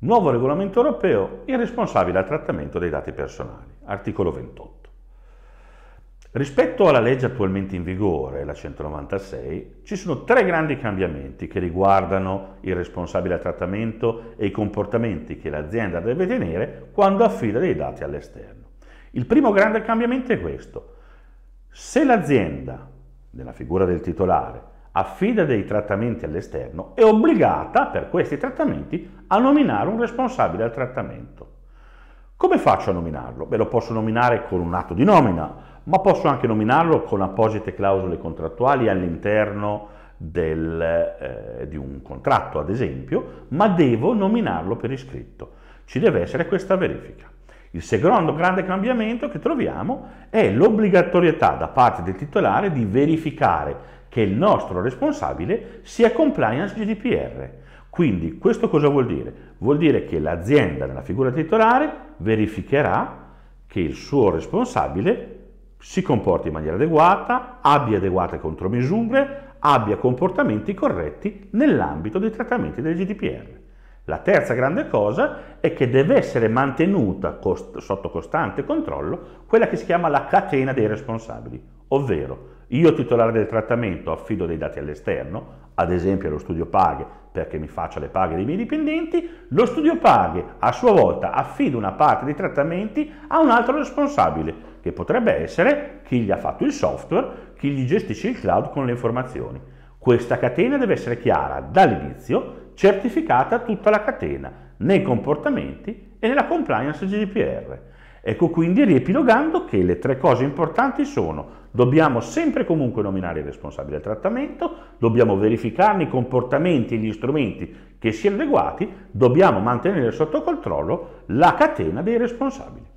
Nuovo regolamento europeo, il responsabile al trattamento dei dati personali, articolo 28. Rispetto alla legge attualmente in vigore, la 196, ci sono tre grandi cambiamenti che riguardano il responsabile al trattamento e i comportamenti che l'azienda deve tenere quando affida dei dati all'esterno. Il primo grande cambiamento è questo. Se l'azienda, nella figura del titolare, affida dei trattamenti all'esterno, è obbligata per questi trattamenti a nominare un responsabile al trattamento. Come faccio a nominarlo? Beh, lo posso nominare con un atto di nomina, ma posso anche nominarlo con apposite clausole contrattuali all'interno del, eh, di un contratto, ad esempio, ma devo nominarlo per iscritto. Ci deve essere questa verifica. Il secondo grande cambiamento che troviamo è l'obbligatorietà da parte del titolare di verificare che il nostro responsabile sia compliance GDPR. Quindi questo cosa vuol dire? Vuol dire che l'azienda nella figura titolare verificherà che il suo responsabile si comporti in maniera adeguata, abbia adeguate contromisure, abbia comportamenti corretti nell'ambito dei trattamenti del GDPR. La terza grande cosa è che deve essere mantenuta cost- sotto costante controllo quella che si chiama la catena dei responsabili, ovvero io titolare del trattamento affido dei dati all'esterno, ad esempio allo studio paghe perché mi faccia le paghe dei miei dipendenti, lo studio paghe a sua volta affida una parte dei trattamenti a un altro responsabile, che potrebbe essere chi gli ha fatto il software, chi gli gestisce il cloud con le informazioni. Questa catena deve essere chiara dall'inizio, certificata tutta la catena, nei comportamenti e nella compliance GDPR. Ecco quindi riepilogando che le tre cose importanti sono dobbiamo sempre e comunque nominare il responsabile del trattamento, dobbiamo verificarne i comportamenti e gli strumenti che siano adeguati, dobbiamo mantenere sotto controllo la catena dei responsabili.